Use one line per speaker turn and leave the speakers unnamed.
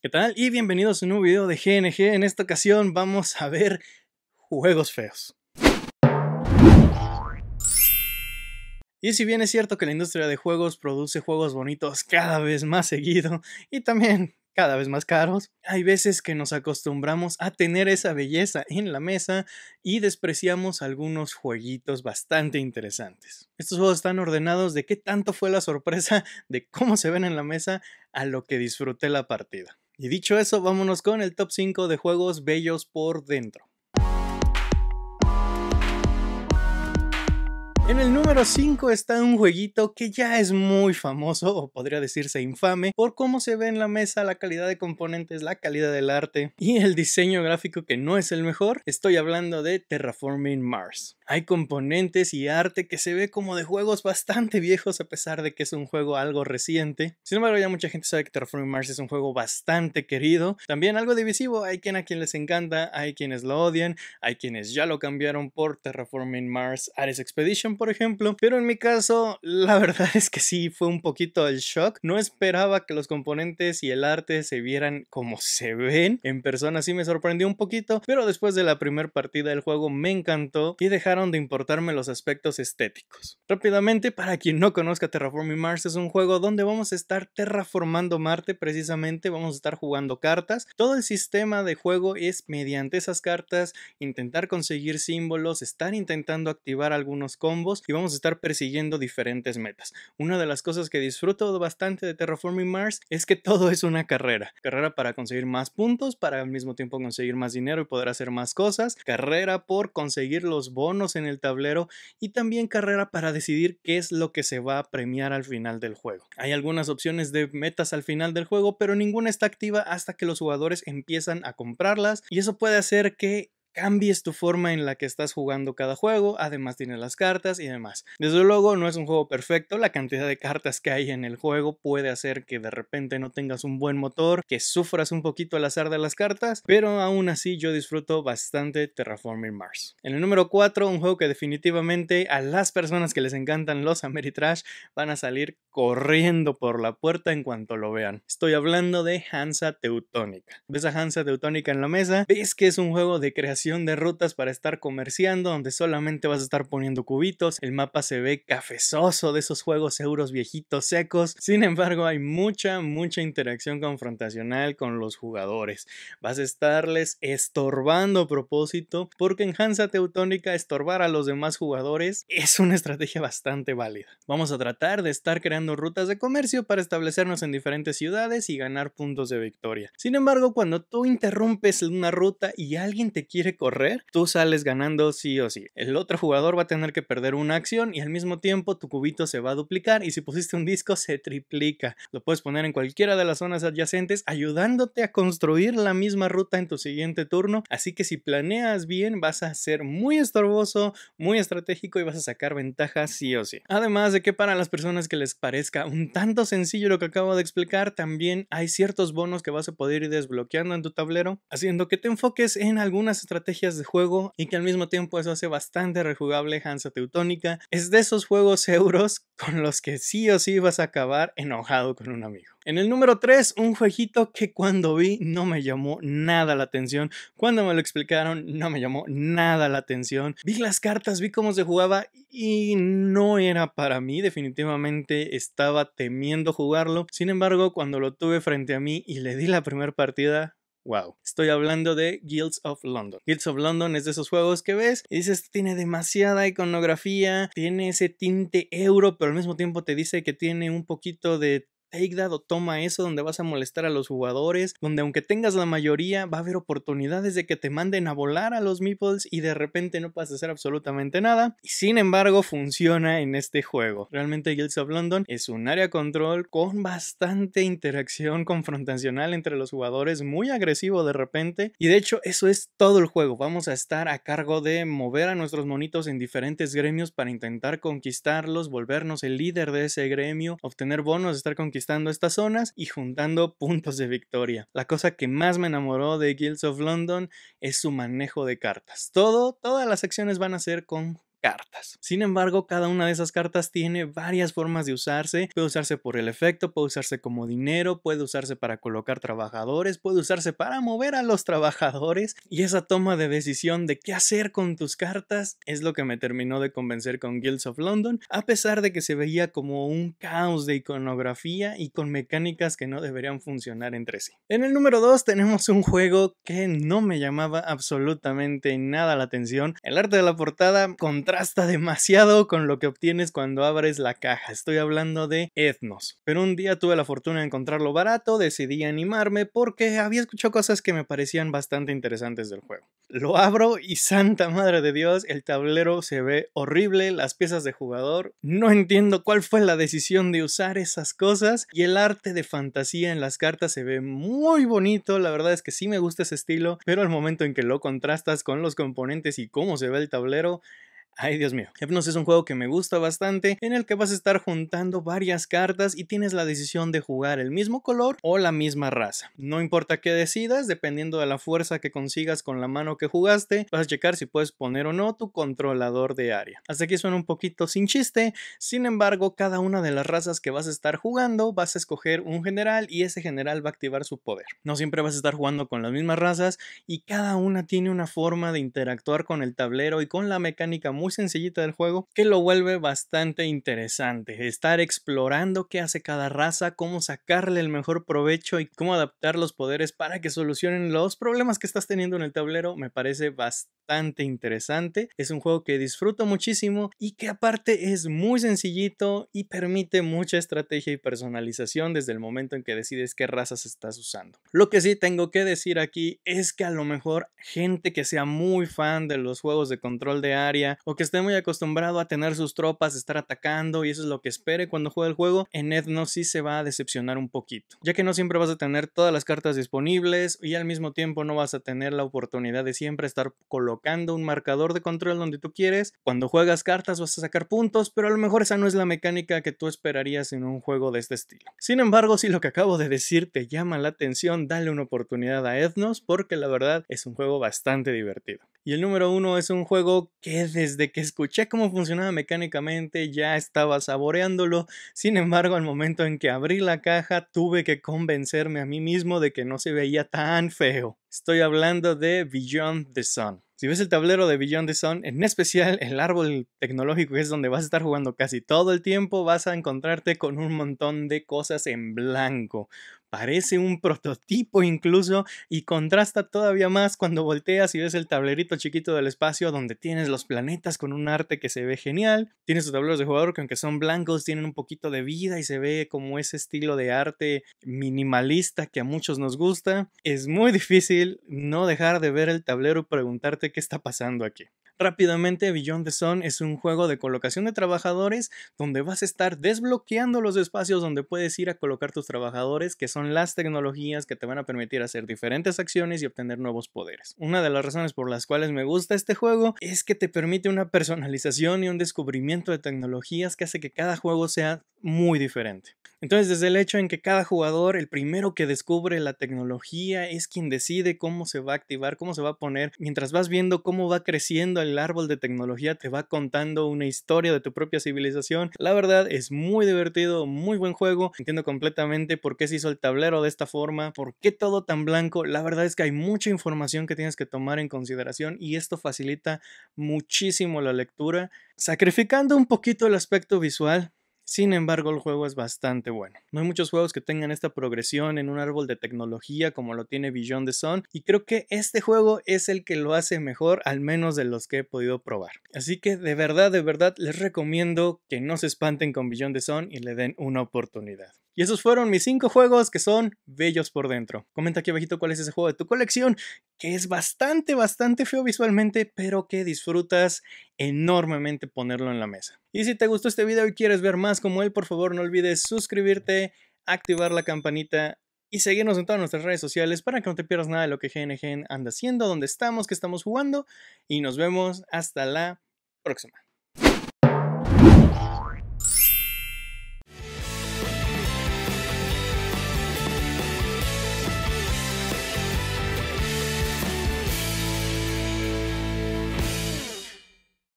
¿Qué tal? Y bienvenidos a un nuevo video de GNG. En esta ocasión vamos a ver juegos feos. Y si bien es cierto que la industria de juegos produce juegos bonitos cada vez más seguido y también cada vez más caros, hay veces que nos acostumbramos a tener esa belleza en la mesa y despreciamos algunos jueguitos bastante interesantes. Estos juegos están ordenados de qué tanto fue la sorpresa de cómo se ven en la mesa a lo que disfruté la partida. Y dicho eso, vámonos con el top 5 de juegos bellos por dentro. En el número 5 está un jueguito que ya es muy famoso, o podría decirse infame, por cómo se ve en la mesa, la calidad de componentes, la calidad del arte y el diseño gráfico que no es el mejor. Estoy hablando de Terraforming Mars. Hay componentes y arte que se ve como de juegos bastante viejos a pesar de que es un juego algo reciente. Sin embargo, ya mucha gente sabe que Terraforming Mars es un juego bastante querido. También algo divisivo, hay quien a quien les encanta, hay quienes lo odian, hay quienes ya lo cambiaron por Terraforming Mars Ares Expedition, por ejemplo. Pero en mi caso, la verdad es que sí fue un poquito el shock. No esperaba que los componentes y el arte se vieran como se ven. En persona sí me sorprendió un poquito, pero después de la primera partida del juego me encantó y dejar de importarme los aspectos estéticos. Rápidamente, para quien no conozca Terraforming Mars, es un juego donde vamos a estar terraformando Marte precisamente, vamos a estar jugando cartas. Todo el sistema de juego es mediante esas cartas, intentar conseguir símbolos, estar intentando activar algunos combos y vamos a estar persiguiendo diferentes metas. Una de las cosas que disfruto bastante de Terraforming Mars es que todo es una carrera. Carrera para conseguir más puntos, para al mismo tiempo conseguir más dinero y poder hacer más cosas. Carrera por conseguir los bonos en el tablero y también carrera para decidir qué es lo que se va a premiar al final del juego. Hay algunas opciones de metas al final del juego, pero ninguna está activa hasta que los jugadores empiezan a comprarlas y eso puede hacer que cambies tu forma en la que estás jugando cada juego, además tienes las cartas y demás. Desde luego no es un juego perfecto, la cantidad de cartas que hay en el juego puede hacer que de repente no tengas un buen motor, que sufras un poquito al azar de las cartas, pero aún así yo disfruto bastante Terraforming Mars. En el número 4, un juego que definitivamente a las personas que les encantan los Ameritrash van a salir corriendo por la puerta en cuanto lo vean. Estoy hablando de Hansa Teutónica. Ves a Hansa Teutónica en la mesa, ves que es un juego de creación de rutas para estar comerciando donde solamente vas a estar poniendo cubitos, el mapa se ve cafezoso de esos juegos euros viejitos secos, sin embargo hay mucha, mucha interacción confrontacional con los jugadores, vas a estarles estorbando a propósito porque en Hansa Teutónica estorbar a los demás jugadores es una estrategia bastante válida. Vamos a tratar de estar creando rutas de comercio para establecernos en diferentes ciudades y ganar puntos de victoria. Sin embargo, cuando tú interrumpes una ruta y alguien te quiere correr, tú sales ganando sí o sí. El otro jugador va a tener que perder una acción y al mismo tiempo tu cubito se va a duplicar y si pusiste un disco se triplica. Lo puedes poner en cualquiera de las zonas adyacentes ayudándote a construir la misma ruta en tu siguiente turno. Así que si planeas bien vas a ser muy estorboso, muy estratégico y vas a sacar ventajas sí o sí. Además de que para las personas que les parezca un tanto sencillo lo que acabo de explicar, también hay ciertos bonos que vas a poder ir desbloqueando en tu tablero, haciendo que te enfoques en algunas estrategias estrategias de juego y que al mismo tiempo eso hace bastante rejugable Hansa Teutónica. Es de esos juegos euros con los que sí o sí vas a acabar enojado con un amigo. En el número 3, un jueguito que cuando vi no me llamó nada la atención. Cuando me lo explicaron, no me llamó nada la atención. Vi las cartas, vi cómo se jugaba y no era para mí. Definitivamente estaba temiendo jugarlo. Sin embargo, cuando lo tuve frente a mí y le di la primera partida, wow. Estoy hablando de Guilds of London. Guilds of London es de esos juegos que ves y dices, tiene demasiada iconografía, tiene ese tinte euro, pero al mismo tiempo te dice que tiene un poquito de Take That toma eso donde vas a molestar a los jugadores, donde aunque tengas la mayoría va a haber oportunidades de que te manden a volar a los meeples y de repente no a hacer absolutamente nada. Y sin embargo funciona en este juego. Realmente Guilds of London es un área control con bastante interacción confrontacional entre los jugadores, muy agresivo de repente. Y de hecho eso es todo el juego. Vamos a estar a cargo de mover a nuestros monitos en diferentes gremios para intentar conquistarlos, volvernos el líder de ese gremio, obtener bonos, estar conquistando conquistando estas zonas y juntando puntos de victoria. La cosa que más me enamoró de Guilds of London es su manejo de cartas. Todo, todas las acciones van a ser con cartas. Sin embargo, cada una de esas cartas tiene varias formas de usarse. Puede usarse por el efecto, puede usarse como dinero, puede usarse para colocar trabajadores, puede usarse para mover a los trabajadores. Y esa toma de decisión de qué hacer con tus cartas es lo que me terminó de convencer con Guilds of London, a pesar de que se veía como un caos de iconografía y con mecánicas que no deberían funcionar entre sí. En el número 2 tenemos un juego que no me llamaba absolutamente nada la atención. El arte de la portada con contrasta demasiado con lo que obtienes cuando abres la caja. Estoy hablando de Ethnos. Pero un día tuve la fortuna de encontrarlo barato, decidí animarme porque había escuchado cosas que me parecían bastante interesantes del juego. Lo abro y santa madre de Dios, el tablero se ve horrible, las piezas de jugador, no entiendo cuál fue la decisión de usar esas cosas y el arte de fantasía en las cartas se ve muy bonito, la verdad es que sí me gusta ese estilo, pero al momento en que lo contrastas con los componentes y cómo se ve el tablero, Ay, Dios mío. Hepnos es un juego que me gusta bastante, en el que vas a estar juntando varias cartas y tienes la decisión de jugar el mismo color o la misma raza. No importa qué decidas, dependiendo de la fuerza que consigas con la mano que jugaste, vas a checar si puedes poner o no tu controlador de área. Hasta aquí suena un poquito sin chiste, sin embargo, cada una de las razas que vas a estar jugando, vas a escoger un general y ese general va a activar su poder. No siempre vas a estar jugando con las mismas razas y cada una tiene una forma de interactuar con el tablero y con la mecánica muy sencillita del juego que lo vuelve bastante interesante. Estar explorando qué hace cada raza, cómo sacarle el mejor provecho y cómo adaptar los poderes para que solucionen los problemas que estás teniendo en el tablero me parece bastante interesante. Es un juego que disfruto muchísimo y que aparte es muy sencillito y permite mucha estrategia y personalización desde el momento en que decides qué razas estás usando. Lo que sí tengo que decir aquí es que a lo mejor gente que sea muy fan de los juegos de control de área o que esté muy acostumbrado a tener sus tropas, estar atacando y eso es lo que espere cuando juegue el juego, en Ethnos sí se va a decepcionar un poquito, ya que no siempre vas a tener todas las cartas disponibles y al mismo tiempo no vas a tener la oportunidad de siempre estar colocando un marcador de control donde tú quieres. Cuando juegas cartas vas a sacar puntos, pero a lo mejor esa no es la mecánica que tú esperarías en un juego de este estilo. Sin embargo, si lo que acabo de decir te llama la atención, dale una oportunidad a Ethnos porque la verdad es un juego bastante divertido. Y el número uno es un juego que desde desde que escuché cómo funcionaba mecánicamente ya estaba saboreándolo, sin embargo al momento en que abrí la caja tuve que convencerme a mí mismo de que no se veía tan feo. Estoy hablando de Beyond the Sun. Si ves el tablero de Beyond the Sun, en especial el árbol tecnológico que es donde vas a estar jugando casi todo el tiempo, vas a encontrarte con un montón de cosas en blanco parece un prototipo incluso y contrasta todavía más cuando volteas y ves el tablerito chiquito del espacio donde tienes los planetas con un arte que se ve genial, tienes los tableros de jugador que aunque son blancos tienen un poquito de vida y se ve como ese estilo de arte minimalista que a muchos nos gusta, es muy difícil no dejar de ver el tablero y preguntarte qué está pasando aquí. Rápidamente, Beyond the Sun es un juego de colocación de trabajadores donde vas a estar desbloqueando los espacios donde puedes ir a colocar tus trabajadores, que son las tecnologías que te van a permitir hacer diferentes acciones y obtener nuevos poderes. Una de las razones por las cuales me gusta este juego es que te permite una personalización y un descubrimiento de tecnologías que hace que cada juego sea muy diferente. Entonces, desde el hecho en que cada jugador, el primero que descubre la tecnología, es quien decide cómo se va a activar, cómo se va a poner, mientras vas viendo cómo va creciendo el el árbol de tecnología te va contando una historia de tu propia civilización. La verdad es muy divertido, muy buen juego. Entiendo completamente por qué se hizo el tablero de esta forma, por qué todo tan blanco. La verdad es que hay mucha información que tienes que tomar en consideración y esto facilita muchísimo la lectura, sacrificando un poquito el aspecto visual, sin embargo, el juego es bastante bueno. No hay muchos juegos que tengan esta progresión en un árbol de tecnología como lo tiene Beyond de Sun y creo que este juego es el que lo hace mejor, al menos de los que he podido probar. Así que de verdad, de verdad les recomiendo que no se espanten con Beyond de Sun y le den una oportunidad. Y esos fueron mis cinco juegos que son bellos por dentro. Comenta aquí abajito cuál es ese juego de tu colección, que es bastante, bastante feo visualmente, pero que disfrutas enormemente ponerlo en la mesa. Y si te gustó este video y quieres ver más como él, por favor no olvides suscribirte, activar la campanita y seguirnos en todas nuestras redes sociales para que no te pierdas nada de lo que GNG anda haciendo, dónde estamos, qué estamos jugando y nos vemos hasta la próxima.